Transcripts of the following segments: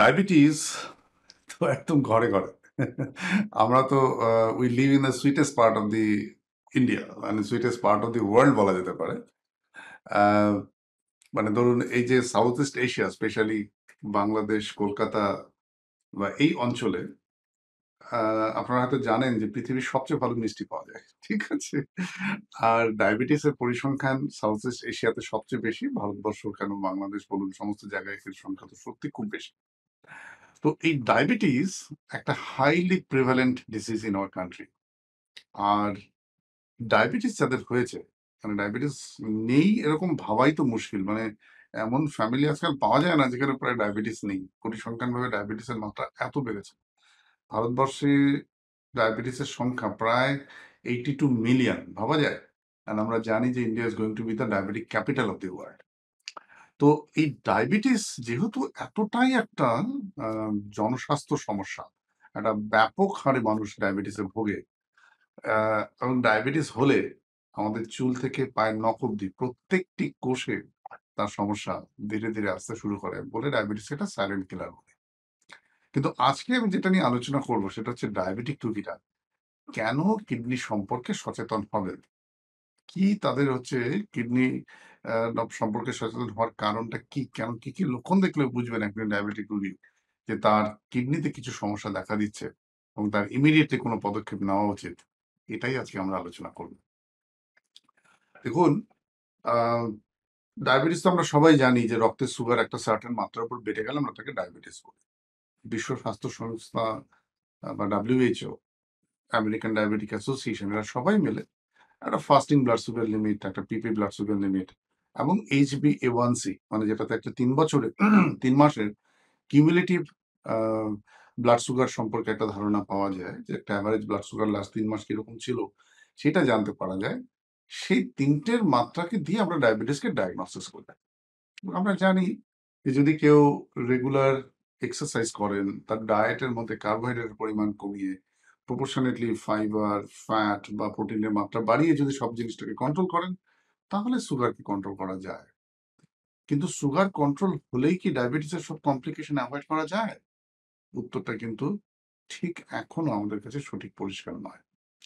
Diabetes তো একদম ঘরে ঘরে আমরা তো we live in the sweetest part of the India মানে sweetest part of the world বলা যেতে পারে মানে ধরুন এই যে South East Asia specially Bangladesh Kolkata বা এই অঞ্চলে আপনারা হয়তো জানেন যে পৃথিবীর সবচেয়ে ভালো মিষ্টি পাওয়া যায় ঠিক আছে আর ডায়াবেটিসের পরিসংখ্যান সাউথ ইস্ট এশিয়াতে সবচেয়ে বেশি ভারতবর্ষ কেন বাংলাদেশ বলুন সমস্ত জায়গায় এর সংখ্যা তো সত্যি খুব বেশি তো এই ডায়াবেটিস একটা highly prevalent disease in our country আর ডায়াবেটিস যাদের হয়েছে মানে ডায়াবেটিস নেই এরকম ভাবাই তো মুশকিল মানে এমন ফ্যামিলি আজকাল পাওয়া যায় না যেখানে প্রায় ডায়াবেটিস নেই পরিসংখ্যানভাবে ডায়াবেটিসের মাত্রা এত বেড়েছে ভারতবর্ষে ডায়াবেটিসের সংখ্যা প্রায় এইটি টু মিলিয়ন ভাবা যায় আর আমরা জানি যে India is going to be the diabetic capital of the world তো এই ডায়াবেটিস যেহেতু এতটাই একটা জনস্বাস্থ্য সমস্যা একটা ব্যাপক হারে মানুষ ডায়াবেটিসে ভোগে কারণ ডায়াবেটিস হলে আমাদের চুল থেকে পায়ের নখ অব্দি প্রত্যেকটি কোষে তার সমস্যা ধীরে ধীরে আসতে শুরু করে বলে ডায়াবেটিস এটা সাইলেন্ট কিলার বলে কিন্তু আজকে আমি যেটা নিয়ে আলোচনা করবো সেটা হচ্ছে ডায়াবেটিক রুগীরা কেন কিডনি সম্পর্কে সচেতন হবেন কি তাদের হচ্ছে কিডনি সম্পর্কে সচেতন হওয়ার কারণটা কি কেন কি কি লক্ষণ দেখলে বুঝবেন একজন ডায়াবেটিক রোগী যে তার কিডনিতে কিছু সমস্যা দেখা দিচ্ছে এবং তার ইমিডিয়েটলি কোনো পদক্ষেপ নেওয়া উচিত এটাই আজকে আমরা আলোচনা করব দেখুন ডায়াবেটিস তো আমরা সবাই জানি যে রক্তের সুগার একটা সার্টেন মাত্রার উপর বেড়ে গেলে আমরা তাকে ডায়াবেটিস বলি বিশ্ব স্বাস্থ্য সংস্থা বা ডাব্লিউএইচও আমেরিকান ডায়াবেটিক অ্যাসোসিয়েশন এরা সবাই মিলে একটা ফাস্টিং ব্লাড সুগার লিমিট একটা পিপি ব্লাড সুগার লিমিট এবং এইচবি এ ওয়ান সি মানে যেটাতে একটা তিন বছরের তিন মাসের কিউমুলেটিভ ব্লাড সুগার সম্পর্কে একটা ধারণা পাওয়া যায় যে একটা অ্যাভারেজ ব্লাড সুগার লাস্ট তিন মাস কীরকম ছিল সেটা জানতে পারা যায় সেই তিনটের মাত্রাকে দিয়ে আমরা ডায়াবেটিসকে ডায়াগনোসিস করি আমরা জানি যে যদি কেউ রেগুলার এক্সারসাইজ করেন তার ডায়েটের মধ্যে কার্বোহাইড্রেটের পরিমাণ কমিয়ে প্রপোর্শনেটলি ফাইবার ফ্যাট বা প্রোটিনের মাত্রা বাড়িয়ে যদি সব জিনিসটাকে কন্ট্রোল করেন তাহলে সুগারকে কন্ট্রোল করা যায় কিন্তু সুগার কন্ট্রোল হলেই কি ডায়াবেটিসের সব কমপ্লিকেশন অ্যাভয়েড করা যায় উত্তরটা কিন্তু ঠিক এখনো আমাদের কাছে সঠিক পরিষ্কার নয়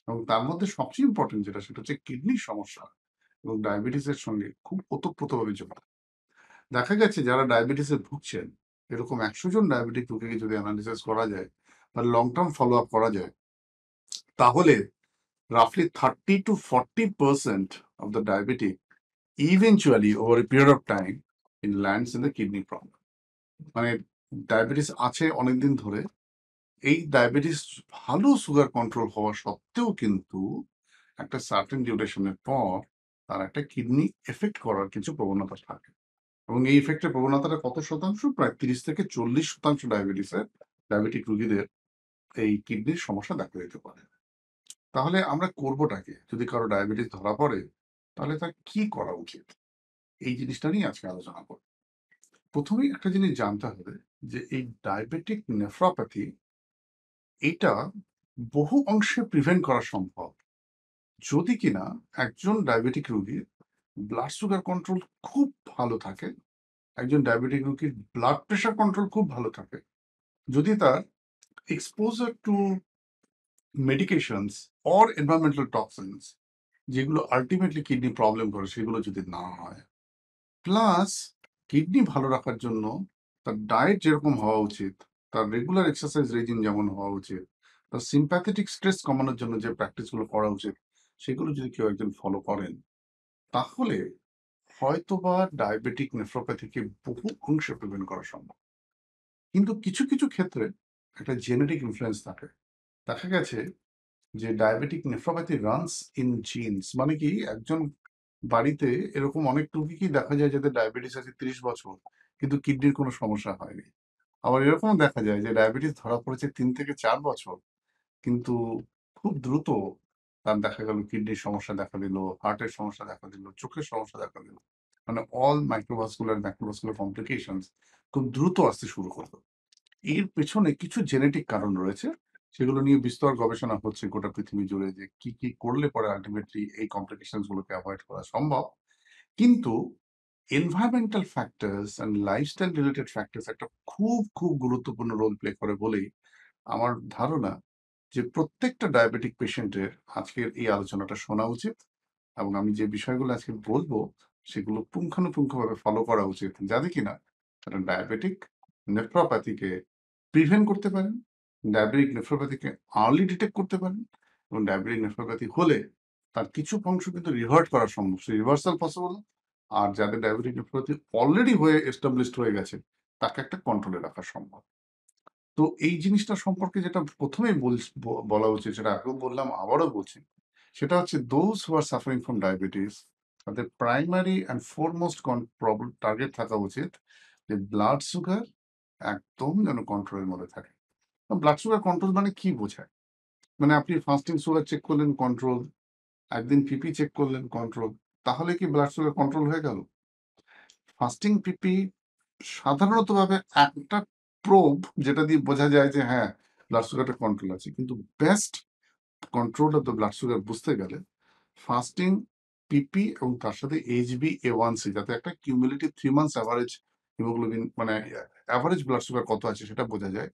এবং তার মধ্যে সবচেয়ে ইম্পর্টেন্ট যেটা সেটা হচ্ছে কিডনির সমস্যা এবং ডায়াবেটিসের সঙ্গে খুব ওতপ্রোতভাবে জড়া দেখা গেছে যারা ডায়াবেটিসে ভুগছেন এরকম একশো জন ডায়াবেটিক রোগীকে যদি অ্যানালিসিস করা যায় বা লং টার্ম ফলো আপ করা যায় তাহলে রাফলি thirty two forty percent of the diabetic eventually over a period of time in lands in the kidney problem মানে ডায়াবেটিস আছে অনেকদিন ধরে এই ডায়াবেটিস ভালো সুগার কন্ট্রোল হওয়া সত্ত্বেও কিন্তু একটা সার্টেন ডিউরেশনের পর তার একটা কিডনি এফেক্ট করার কিছু প্রবণতা থাকে এবং এই এফেক্টের প্রবণতাটা কত শতাংশ প্রায় তিরিশ থেকে চল্লিশ শতাংশ ডায়াবেটিসের ডায়াবেটিক রুগীদের এই কিডনির সমস্যা দেখা দিতে পারে তাহলে আমরা করবোটাকে যদি কারো ডায়াবেটিস ধরা পড়ে তাহলে তার কি করা উচিত এই জিনিসটা নিয়ে আজকে আলোচনা করব প্রথমেই একটা জিনিস জানতে হবে যে এই ডায়াবেটিক নেফ্রোপ্যাথি এটা বহু অংশে প্রিভেন্ট করা সম্ভব যদি কিনা একজন ডায়াবেটিক রোগীর ব্লাড সুগার কন্ট্রোল খুব ভালো থাকে একজন ডায়াবেটিক রোগীর ব্লাড প্রেশার কন্ট্রোল খুব ভালো থাকে যদি তার exposure to medications or environmental toxins যেগুলো আলটিমেটলি কিডনি প্রবলেম করে সেগুলো যদি না হয় প্লাস কিডনি ভালো রাখার জন্য তার ডায়েট যেরকম হওয়া উচিত তার রেগুলার এক্সারসাইজ রেজিম যেমন হওয়া উচিত তার সিম্প্যাথেটিক স্ট্রেস কমানোর জন্য যে প্র্যাকটিসগুলো করা উচিত সেগুলো যদি কেউ একজন ফলো করেন তাহলে হয়তোবা ডায়াবেটিক নেফ্রোপ্যাথিকে বহু অংশে প্রিভেন্ট করা সম্ভব কিন্তু কিছু কিছু ক্ষেত্রে একটা জেনেটিক ইনফ্লুয়েন্স থাকে দেখা গেছে যে diabetic nephropathy runs in genes মানে কি একজন বাড়িতে এরকম অনেক রুগীকে দেখা যায় যাদের ডায়াবেটিস আছে তিরিশ বছর কিন্তু কিডনির কোনো সমস্যা হয়নি আবার এরকমও দেখা যায় যে ডায়াবেটিস ধরা পড়েছে তিন থেকে চার বছর কিন্তু খুব দ্রুত তার দেখা গেল কিডনির সমস্যা দেখা দিল হার্টের সমস্যা দেখা দিল চোখের সমস্যা দেখা দিল মানে অল মাইক্রোভাসকুলার মাইক্রোভাসকুলার কমপ্লিকেশন খুব দ্রুত আসতে শুরু করলো এর পেছনে কিছু জেনেটিক কারণ রয়েছে সেগুলো নিয়ে বিস্তর গবেষণা হচ্ছে গোটা পৃথিবী জুড়ে যে কি কি করলে পরে আলটিমেটলি এই কমপ্লিকেশন গুলোকে অ্যাভয়েড করা সম্ভব কিন্তু environmental factors and lifestyle related factors একটা খুব খুব গুরুত্বপূর্ণ রোল প্লে করে বলেই আমার ধারণা যে প্রত্যেকটা ডায়াবেটিক পেশেন্টের আজকের এই আলোচনাটা শোনা উচিত এবং আমি যে বিষয়গুলো আজকে বলবো সেগুলো পুঙ্খানুপুঙ্খভাবে ফলো করা উচিত যাতে কিনা তারা ডায়াবেটিক নেফ্রোপ্যাথিকে প্রিভেন্ট করতে পারেন ডায়াবেটিক নেফ্রোপ্যাথিকে আর্লি ডিটেক্ট করতে পারেন এবং ডায়াবেটিক নেফ্রোপ্যাথি হলে তার কিছু অংশ কিন্তু রিভার্ট করা সম্ভব সে রিভার্সাল পসিবল আর যাদের ডায়াবেটিক নেফ্রোপ্যাথি অলরেডি হয়ে এস্টাবলিশড হয়ে গেছে তাকে একটা কন্ট্রোলে রাখা সম্ভব তো এই জিনিসটা সম্পর্কে যেটা প্রথমেই বলা উচিত সেটা আগেও বললাম আবারও বলছি সেটা হচ্ছে those who are suffering from diabetes তাদের primary and foremost problem target থাকা উচিত যে ব্লাড সুগার একদম যেন কন্ট্রোলের মধ্যে থাকে ব্লাড সুগার কন্ট্রোল মানে কি বোঝায় মানে আপনি ফাস্টিং সুগার চেক করলেন কন্ট্রোল একদিন পিপি চেক করলেন কন্ট্রোল তাহলে কি ব্লাড সুগার কন্ট্রোল হয়ে গেল ফাস্টিং পিপি সাধারণতভাবে একটা প্রোব যেটা দিয়ে বোঝা যায় যে হ্যাঁ ব্লাড সুগারটা কন্ট্রোল আছে কিন্তু best control of the blood sugar বুঝতে গেলে ফাস্টিং পিপি এবং তার সাথে এইচবি এ ওয়ান সি যাতে একটা cumulative three months average haemoglobin মানে অ্যাভারেজ ব্লাড সুগার কত আছে সেটা বোঝা যায়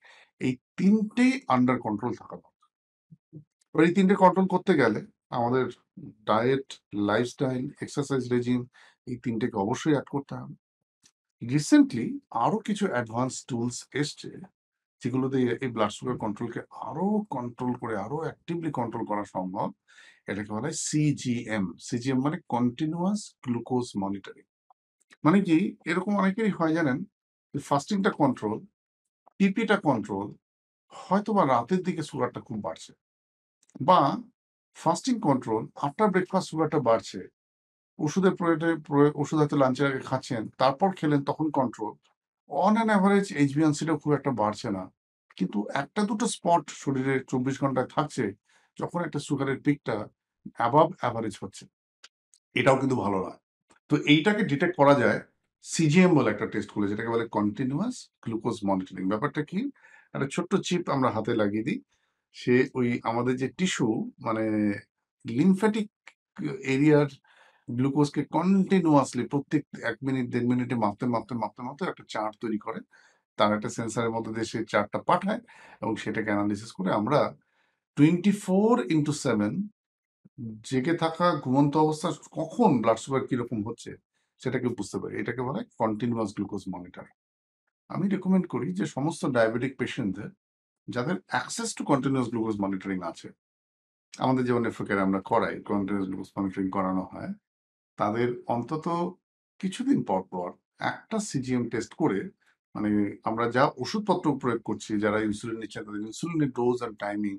এই তিনটেই আন্ডার কন্ট্রোল থাকা দরকার এই তিনটে কন্ট্রোল করতে গেলে আমাদের ডায়েট লাইফস্টাইল এক্সারসাইজ রেজিম এই তিনটেকে অবশ্যই অ্যাড করতে হবে রিসেন্টলি আরও কিছু অ্যাডভান্স টুলস এসছে যেগুলো দিয়ে এই ব্লাড সুগার কন্ট্রোলকে আরও কন্ট্রোল করে আরও অ্যাক্টিভলি কন্ট্রোল করা সম্ভব এটাকে বলা হয় সিজিএম সিজিএম মানে কন্টিনিউয়াস গ্লুকোজ মনিটরিং মানে কি এরকম অনেকেই হয় জানেন ফাস্টিংটা কন্ট্রোল পিপিটা কন্ট্রোল হয়তো বা রাতের দিকে সুগারটা খুব বাড়ছে বা ফাস্টিং কন্ট্রোল আফটার ব্রেকফাস্ট সুগারটা বাড়ছে ওষুধের প্রয়োগে ওষুধ হয়তো লাঞ্চের আগে খাচ্ছেন তারপর খেলেন তখন কন্ট্রোল অন অ্যান অ্যাভারেজ এইচবিএনসিটা খুব একটা বাড়ছে না কিন্তু একটা দুটো স্পট শরীরে চব্বিশ ঘন্টায় থাকছে যখন একটা সুগারের পিকটা অ্যাভাব অ্যাভারেজ হচ্ছে এটাও কিন্তু ভালো না তো এইটাকে ডিটেক্ট করা যায় সিজিএম বলে একটা টেস্ট করলে যেটাকে বলে কন্টিনিউয়াস গ্লুকোজ মনিটরিং ব্যাপারটা কি একটা ছোট্ট চিপ আমরা হাতে লাগিয়ে দিই সে ওই আমাদের যে টিস্যু মানে লিমফ্যাটিক এরিয়ার গ্লুকোজকে কন্টিনিউয়াসলি প্রত্যেক এক মিনিট দেড় মিনিটে মাপতে মাপতে মাপতে মাপতে একটা চার্ট তৈরি করে তার একটা সেন্সারের মধ্যে দিয়ে সেই চার্টটা পাঠায় এবং সেটাকে অ্যানালিসিস করে আমরা টোয়েন্টি ফোর ইন্টু সেভেন জেগে থাকা ঘুমন্ত অবস্থা কখন ব্লাড সুগার কীরকম হচ্ছে সেটাকে বুঝতে পারি এটাকে বলে কন্টিনিউয়াস গ্লুকোজ মনিটর আমি রেকমেন্ড করি যে সমস্ত ডায়াবেটিক পেশেন্টদের যাদের access to continuous glucose monitoring আছে আমাদের যেমন এফেকের আমরা করাই কন্টিনিউয়াস গ্লুকোজ মনিটরিং করানো হয় তাদের অন্তত কিছুদিন পর পর একটা সিজিএম টেস্ট করে মানে আমরা যা ওষুধপত্র প্রয়োগ করছি যারা ইনসুলিন নিচ্ছে তাদের ইনসুলিনের ডোজ আর টাইমিং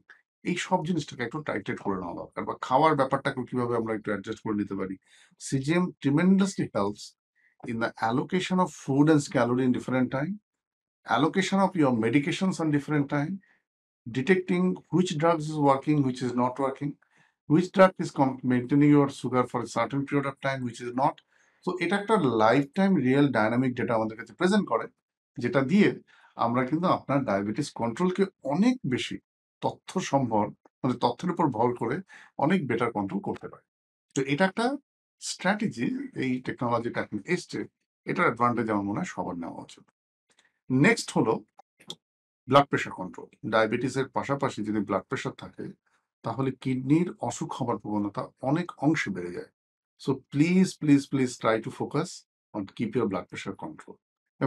এই সব জিনিসটাকে একটু টাইটেট করে নেওয়া দরকার বা খাওয়ার ব্যাপারটাকে কিভাবে আমরা একটু অ্যাডজাস্ট করে নিতে পারি CGM tremendously helps in the allocation of food and calorie in different time allocation of your medications on different time detecting which drugs is working which is not working which drug is কম maintaining your sugar for certain period of time which is not so এটা একটা life time real dynamic data আমাদের কাছে present করে যেটা দিয়ে আমরা কিন্তু আপনার ডায়াবেটিস কন্ট্রোলকে অনেক বেশি তথ্য সম্ভব মানে তথ্যের উপর ভর করে অনেক বেটার কন্ট্রোল করতে পারে তো এটা একটা স্ট্র্যাটেজি এই টেকনোলজিটা এখন এসছে এটার অ্যাডভান্টেজ আমার মনে হয় সবার নেওয়া উচিত নেক্সট হলো ব্লাড প্রেশার কন্ট্রোল ডায়াবেটিসের পাশাপাশি যদি ব্লাড প্রেশার থাকে তাহলে কিডনির অসুখ হবার প্রবণতা অনেক অংশে বেড়ে যায় so please please please try to focus on keep your blood pressure control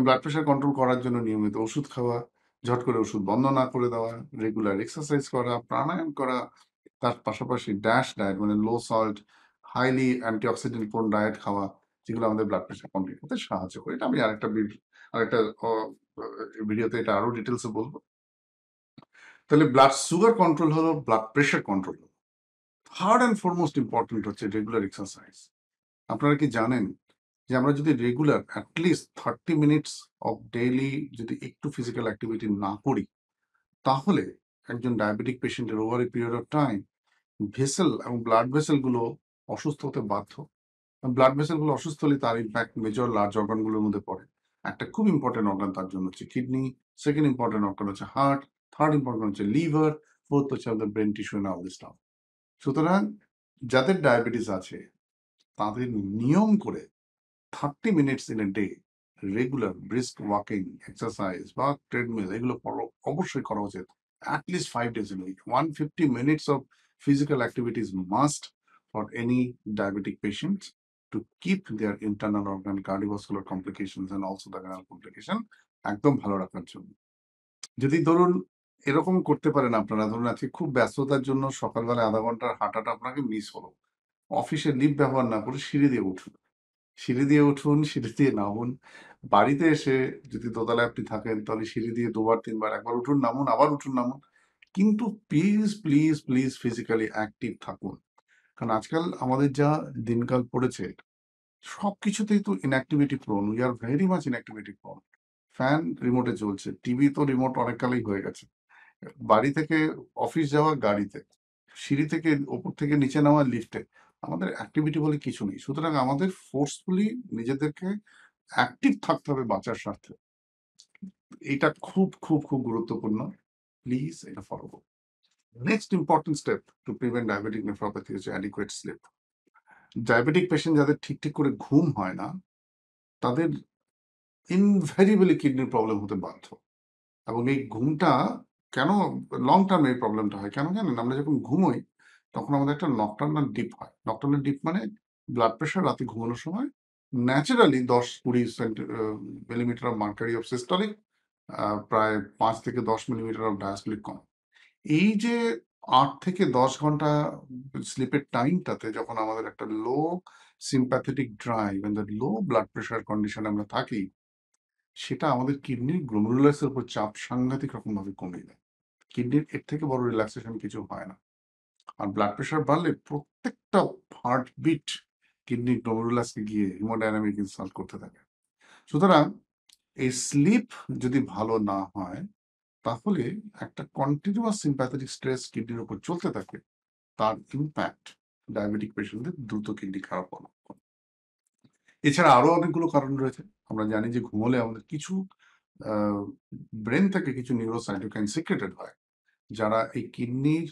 blood pressure control করার জন্য নিয়মিত ওষুধ খাওয়া ঝট করে ওষুধ বন্ধ না করে দেওয়া রেগুলার এক্সারসাইজ করা প্রাণায়াম করা তার পাশাপাশি ড্যাশ ডায়েট মানে লো সল্ট হাইলি অ্যান্টিঅক্সিডেন্ট কোন ডায়েট খাওয়া যেগুলো আমাদের ব্লাড প্রেশার কন্ট্রোল করতে সাহায্য করে এটা আমি আরেকটা আরেকটা ভিডিওতে এটা আরো ডিটেলসে বলবো তাহলে ব্লাড সুগার কন্ট্রোল হলো ব্লাড প্রেশার কন্ট্রোল হলো থার্ড অ্যান্ড ফরমোস্ট ইম্পর্টেন্ট হচ্ছে রেগুলার এক্সারসাইজ আপনারা কি জানেন যে আমরা যদি regular at least thirty minutes of daily যদি একটু ফিজিক্যাল অ্যাক্টিভিটি না করি তাহলে একজন ডায়াবেটিক পেশেন্টের over a period of time vessel এবং ব্লাড ভেসেলগুলো অসুস্থ হতে বাধ্য ব্লাড ভেসেলগুলো অসুস্থ হলে তার ইম্প্যাক্ট মেজর লার্জ অর্গানগুলোর মধ্যে পড়ে একটা খুব ইম্পর্টেন্ট অর্গান তার জন্য হচ্ছে কিডনি সেকেন্ড ইম্পর্টেন্ট অর্গান হচ্ছে হার্ট থার্ড ইম্পর্টেন্ট হচ্ছে লিভার ফোর্থ হচ্ছে আমাদের ব্রেন টিস্যু না অল সুতরাং যাদের ডায়াবেটিস আছে তাদের নিয়ম করে thirty minutes in a day regular brisk walking exercise বা ট্রেডমিল এগুলো অবশ্যই করা উচিত at least five days in week one fifty minutes of physical activities must for any diabetic patients to keep their internal organ cardiovascular complication and also the গ্যানাল complication একদম ভালো রাখার জন্য যদি ধরুন এরকম করতে পারেন আপনারা ধরুন আজকে খুব ব্যস্ততার জন্য সকালবেলা আধা ঘন্টার হাঁটাটা আপনাকে মিস হলো অফিসে লিফট ব্যবহার না করে সিঁড়ি দিয়ে উঠুন সিঁড়ি দিয়ে উঠুন সিঁড়ি দিয়ে নামুন বাড়িতে এসে যদি দোতলায় আপনি থাকেন তাহলে সিঁড়ি দিয়ে দুবার তিনবার একবার উঠুন নামুন আবার উঠুন নামুন কিন্তু please please please physically active থাকুন কারণ আজকাল আমাদের যা দিনকাল পড়েছে সব কিছুতেই তো inactivity prone we are very much inactivity prone fan রিমোটে চলছে টিভি তো রিমোট অনেককালেই হয়ে গেছে বাড়ি থেকে অফিস যাওয়া গাড়িতে সিঁড়ি থেকে ওপর থেকে নিচে নামা লিফটে আমাদের অ্যাক্টিভিটি বলে কিছু নেই সুতরাং আমাদের ফোর্সফুলি নিজেদেরকে অ্যাক্টিভ থাকতে হবে বাঁচার স্বার্থে এটা খুব খুব খুব গুরুত্বপূর্ণ প্লিজ এটা ফলো করুন next important step to prevent diabetic nephropathy হচ্ছে অ্যাডিকুয়েট স্লিপ ডায়াবেটিক পেশেন্ট যাদের ঠিক ঠিক করে ঘুম হয় না তাদের ইনভ্যারিয়েবলি কিডনির প্রবলেম হতে বাধ্য এবং এই ঘুমটা কেন লং টার্মে এই প্রবলেমটা হয় কেন জানেন আমরা যখন ঘুমোই তখন আমাদের একটা নকটার্নাল ডিপ হয় নকটার্নাল ডিপ মানে ব্লাড প্রেশার রাতে ঘুমানোর সময় ন্যাচারালি দশ কুড়ি centi millimetre of mercury of systolic প্রায় পাঁচ থেকে দশ মিলিমিটার অফ ডায়াসলিক কম এই যে আট থেকে দশ ঘন্টা স্লিপের টাইমটাতে যখন আমাদের একটা low sympathetic drive and low blood pressure কন্ডিশনে আমরা থাকি সেটা আমাদের কিডনির গ্লোমুলাসের উপর চাপ সাংঘাতিক রকমভাবে কমে যায় কিডনির এর থেকে বড় রিল্যাক্সেশন কিছু হয় না আর ব্লাড প্রেশার বাড়লে প্রত্যেকটা হার্টবিট কিডনি গ্লোবুলাসকে গিয়ে হিমোডাইনামিক ইনসাল্ট করতে থাকে সুতরাং এই স্লিপ যদি ভালো না হয় তাহলে একটা কন্টিনিউয়াস সিম্প্যাথেটিক স্ট্রেস কিডনির উপর চলতে থাকে তার ইম্প্যাক্ট ডায়াবেটিক পেশেন্টদের দ্রুত কিডনি খারাপ করে এছাড়া আরো অনেকগুলো কারণ রয়েছে আমরা জানি যে ঘুমলে আমাদের কিছু ব্রেন থেকে কিছু নিউরোসাইটোকাইন সিক্রেটেড হয় যারা এই কিডনির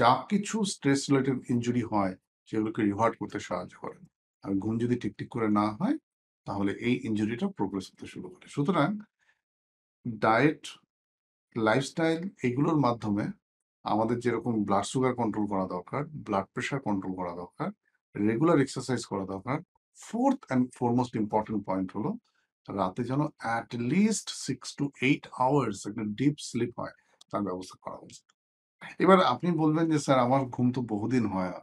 যা কিছু স্ট্রেস রিলেটেড ইঞ্জুরি হয় সেগুলোকে রিভার্ট করতে সাহায্য করে আর ঘুম যদি ঠিকঠিক করে না হয় তাহলে এই ইঞ্জুরিটা প্রোগ্রেস হতে শুরু করে সুতরাং ডায়েট লাইফস্টাইল এগুলোর মাধ্যমে আমাদের যেরকম ব্লাড সুগার কন্ট্রোল করা দরকার ব্লাড প্রেশার কন্ট্রোল করা দরকার রেগুলার এক্সারসাইজ করা দরকার fourth and foremost important point হলো রাতে যেন at least six to eight hours একটা ডিপ স্লিপ হয় তার ব্যবস্থা করা উচিত এবার আপনি বলবেন যে স্যার আমার ঘুম তো বহুদিন হয় না।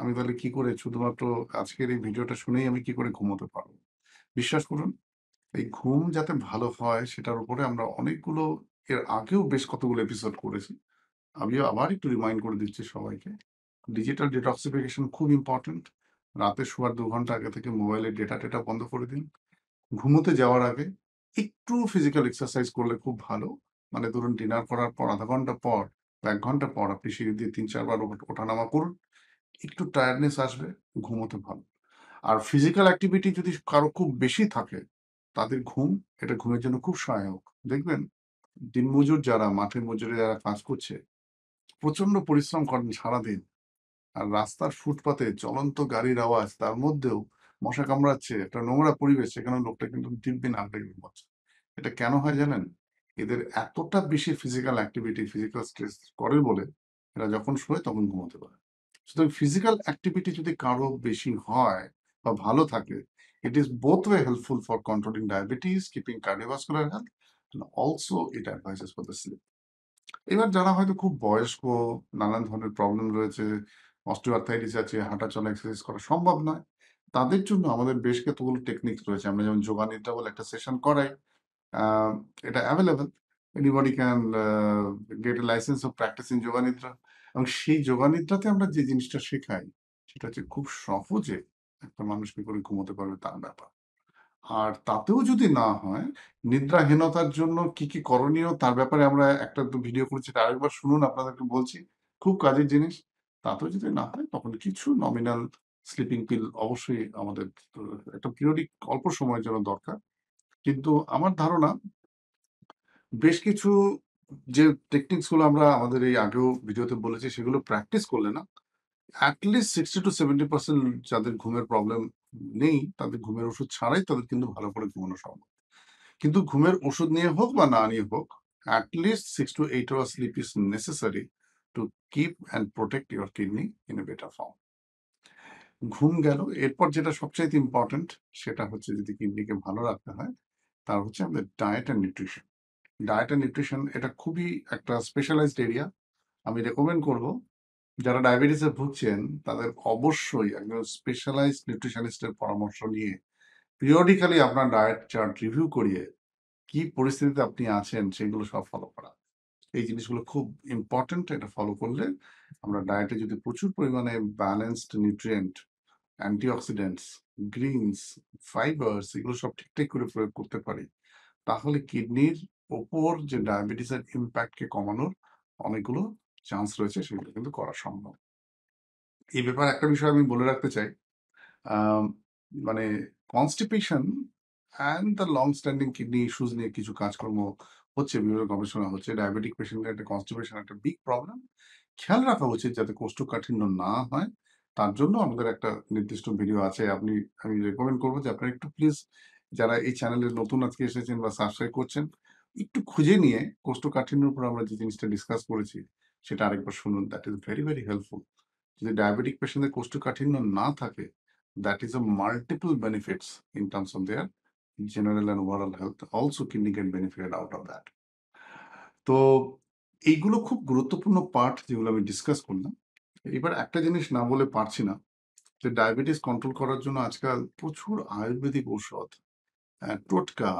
আমি তাহলে কি করে শুধুমাত্র আজকের এই ভিডিওটা শুনেই আমি কি করে ঘুমোতে পারবো? বিশ্বাস করুন এই ঘুম যাতে ভালো হয় সেটার উপরে আমরা অনেকগুলো এর আগেও বেশ কতগুলো এপিসোড করেছি। আমিও আবার একটু রিমাইন্ড করে দিচ্ছি সবাইকে। ডিজিটাল ডিটক্সিফিকেশন খুব ইম্পর্ট্যান্ট। রাতে শোয়ার দু ঘন্টা আগে থেকে মোবাইলের ডেটা-টেটা বন্ধ করে দিন। ঘুমোতে যাওয়ার আগে একটু ফিজিক্যাল এক্সারসাইজ করলে খুব ভালো। মানে ধরুন ডিনার করার পর আধা ঘন্টা পর এক ঘন্টা পর আপনি সিঁড়ি দিয়ে তিন চারবার ওঠানামা করুন একটু টায়ার্ডনেস আসবে ঘুমোতে ভালো আর ফিজিক্যাল অ্যাক্টিভিটি যদি কারো খুব বেশি থাকে তাদের ঘুম এটা ঘুমের জন্য খুব সহায়ক দেখবেন দিনমজুর যারা মাঠে মজুরে যারা কাজ করছে প্রচন্ড পরিশ্রম করেন সারাদিন আর রাস্তার ফুটপাতে চলন্ত গাড়ির আওয়াজ তার মধ্যেও মশা কামড়াচ্ছে একটা নোংরা পরিবেশ সেখানে লোকটা কিন্তু দিব্যি নাক ডেকে এটা কেন হয় জানেন এদের এতটা বেশি ফিজিক্যাল অ্যাক্টিভিটি ফিজিক্যাল স্ট্রেস করে বলে এরা যখন শোয় তখন ঘুমোতে পারে সুতরাং ফিজিক্যাল অ্যাক্টিভিটি যদি কারো বেশি হয় বা ভালো থাকে it is both way helpful for controlling diabetes keeping cardiovascular health also it advises for the sleep এবার যারা হয়তো খুব বয়স্ক নানান ধরনের প্রবলেম রয়েছে অস্টিওআর্থাইটিস আছে হাঁটা চলা এক্সারসাইজ করা সম্ভব নয় তাদের জন্য আমাদের বেশ কতগুলো টেকনিক্স রয়েছে আমরা যেমন যোগা নিদ্রা বলে একটা সেশন করাই এটা available anybody can get a licence of practice in yoga nidra এবং সেই যোগানিদ্রাতে আমরা যে জিনিসটা শেখাই সেটা হচ্ছে খুব সহজে একটা মানুষ কি করে ঘুমোতে পারবে তার ব্যাপার আর তাতেও যদি না হয় নিদ্রাহীনতার জন্য কি কি করণীয় তার ব্যাপারে আমরা একটা তো ভিডিও করেছি আরেকবার শুনুন আপনাদেরকে বলছি খুব কাজের জিনিস তাতেও যদি না হয় তখন কিছু নমিনাল স্লিপিং পিল অবশ্যই আমাদের একটা পিরিয়ডিক অল্প সময়ের জন্য দরকার কিন্তু আমার ধারণা বেশ কিছু যে টেকনিক্সগুলো আমরা আমাদের এই আগেও ভিডিওতে বলেছি সেগুলো প্র্যাকটিস করলে না at least sixty to seventy percent যাদের ঘুমের প্রবলেম নেই তাদের ঘুমের ওষুধ ছাড়াই তাদের কিন্তু ভালো করে ঘুমানো সম্ভব কিন্তু ঘুমের ওষুধ নিয়ে হোক বা না নিয়ে হোক at least six to eight hour sleep is necessary to keep and protect your kidney in a better form ঘুম গেল এরপর যেটা সবচাইতে ইম্পর্টেন্ট সেটা হচ্ছে যদি কিডনিকে ভালো রাখতে হয় তার হচ্ছে আমাদের diet and nutrition diet and nutrition এটা খুবই একটা স্পেশালাইজড এরিয়া আমি রেকমেন্ড করব যারা ডায়াবেটিসে ভুগছেন তাদের অবশ্যই একজন স্পেশালাইজড নিউট্রিশনিস্টের পরামর্শ নিয়ে পিরিয়ডিক্যালি আপনার ডায়েট চার্ট রিভিউ করিয়ে কি পরিস্থিতিতে আপনি আছেন সেগুলো সব ফলো করা এই জিনিসগুলো খুব ইম্পর্টেন্ট এটা ফলো করলে আমরা ডায়েটে যদি প্রচুর পরিমাণে balanced nutrient antioxidants greens fibres এগুলো সব ঠিকঠাক করে প্রয়োগ করতে পারি তাহলে কিডনির ওপর যে ডায়াবেটিসের ইম্প্যাক্টকে কমানোর অনেকগুলো চান্স রয়েছে সেগুলো কিন্তু করা সম্ভব এই ব্যাপারে একটা বিষয় আমি বলে রাখতে চাই মানে constipation and the long standing kidney issues নিয়ে কিছু কাজকর্ম হচ্ছে বিভিন্ন গবেষণা হচ্ছে ডায়াবেটিক পেশেন্টের একটা কনস্টিপেশন একটা বিগ প্রবলেম খেয়াল রাখা উচিত যাতে কোষ্ঠকাঠিন্য না হয় তার জন্য আমাদের একটা নির্দিষ্ট ভিডিও আছে আপনি আমি রেকমেন্ড করবো যে আপনারা একটু প্লিজ যারা এই চ্যানেলে নতুন আজকে এসেছেন বা সাবস্ক্রাইব করছেন একটু খুঁজে নিয়ে কোষ্ঠকাঠিন্যর উপর আমরা যে জিনিসটা ডিসকাস করেছি সেটা আরেকবার শুনুন that is very very helpful যদি ডায়াবেটিক পেশেন্টদের কোষ্ঠকাঠিন্য না থাকে that is a multiple benefits in terms of their general and overall health also kidney can benefit out of that তো এইগুলো খুব গুরুত্বপূর্ণ পার্ট যেগুলো আমি ডিসকাস করলাম এবার একটা জিনিস না বলে পারছি না যে ডায়াবেটিস কন্ট্রোল করার জন্য আজকাল প্রচুর আয়ুর্বেদিক ঔষধ টোটকা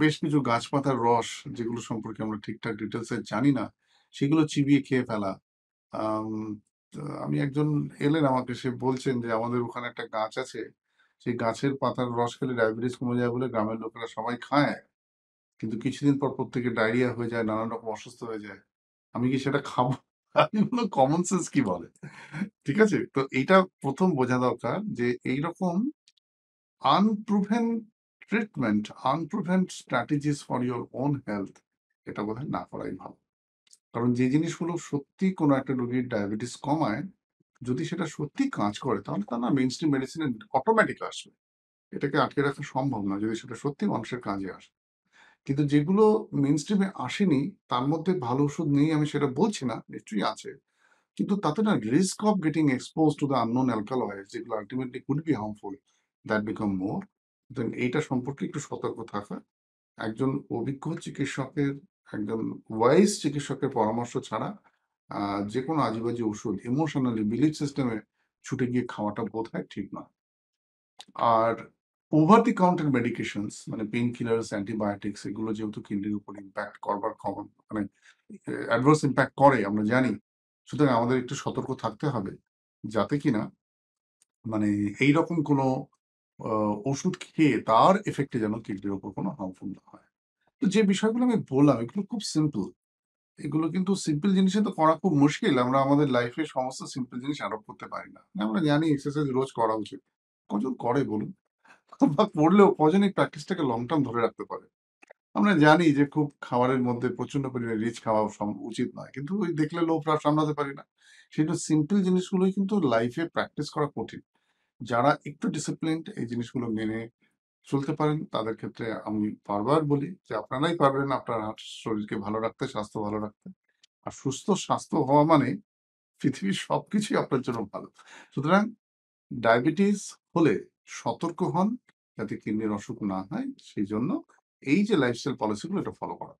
বেশ কিছু গাছপাতার রস যেগুলো সম্পর্কে আমরা ঠিকঠাক ডিটেলসে জানি না সেগুলো চিবিয়ে খেয়ে ফেলা আমি একজন এলেন আমাকে সে বলছেন যে আমাদের ওখানে একটা গাছ আছে সেই গাছের পাতার রস খেলে ডায়াবেটিস কমে যায় বলে গ্রামের লোকেরা সবাই খায় কিন্তু কিছুদিন পর প্রত্যেকে ডায়রিয়া হয়ে যায় নানান রকম অসুস্থ হয়ে যায় আমি কি সেটা খাবো আমি কমন সেন্স কি বলে ঠিক আছে তো এটা প্রথম বোঝা দরকার যে এইরকম unproven treatment unproven strategies for your own health এটা বোধ না করাই ভালো কারণ যে জিনিসগুলো সত্যি কোনো একটা রোগীর ডায়াবেটিস কমায় যদি সেটা সত্যি কাজ করে তাহলে তা না মেন মেডিসিনে অটোমেটিক আসবে এটাকে আটকে রাখা সম্ভব না যদি সেটা সত্যি মানুষের কাজে আসে কিন্তু যেগুলো মেন স্ট্রিমে আসেনি তার মধ্যে ভালো ওষুধ নেই আমি সেটা বলছি না নিশ্চয়ই আছে কিন্তু তাতে না risk of getting expose to the unknown alkaloid যেগুলো ultimately could be harmful that become more than এইটা সম্পর্কে একটু সতর্ক থাকা একজন অভিজ্ঞ চিকিৎসকের একজন ওয়াইজ চিকিৎসকের পরামর্শ ছাড়া যে কোনো আজিবাজি ওষুধ ইমোশনালি বিলিফ সিস্টেমে ছুটে গিয়ে খাওয়াটা বোধ হয় ঠিক নয় আর ওভার দি কাউন্টার মেডিকেশনস মানে পেন কিলার্স অ্যান্টিবায়োটিক্স এগুলো যেহেতু কিডনির উপর ইম্প্যাক্ট করবার কমন মানে অ্যাডভার্স ইম্প্যাক্ট করে আমরা জানি সুতরাং আমাদের একটু সতর্ক থাকতে হবে যাতে কিনা মানে এই রকম কোনো ওষুধ খেয়ে তার এফেক্টে যেন কিডনির উপর কোনো হার্মফুল না হয় তো যে বিষয়গুলো আমি বললাম এগুলো খুব সিম্পল এগুলো কিন্তু সিম্পল জিনিসে তো করা খুব মুশকিল আমরা আমাদের লাইফে সমস্ত সিম্পল জিনিস আরোপ করতে পারি না আমরা জানি এক্সারসাইজ রোজ করা উচিত কজন করে বলুন বা পড়লেও পজনিক প্র্যাকটিসটাকে লং টার্ম ধরে রাখতে পারে আমরা জানি যে খুব খাবারের মধ্যে প্রচন্ড পরিমাণে রিচ খাওয়া উচিত নয় কিন্তু ওই দেখলে লোভ হ্রাস সামলাতে পারি না সেটা সিম্পল জিনিসগুলোই কিন্তু লাইফে প্র্যাকটিস করা কঠিন যারা একটু ডিসিপ্লিন এই জিনিসগুলো মেনে চলতে পারেন তাদের ক্ষেত্রে আমি বারবার বলি যে আপনারাই পারবেন আপনার শরীরকে ভালো রাখতে স্বাস্থ্য ভালো রাখতে আর সুস্থ স্বাস্থ্য হওয়া মানে পৃথিবীর সবকিছুই আপনার জন্য ভালো সুতরাং ডায়াবেটিস হলে সতর্ক হন যাতে কিডনির অসুখ না হয় সেই জন্য এই যে লাইফস্টাইল পলিসিগুলো এটা ফলো করা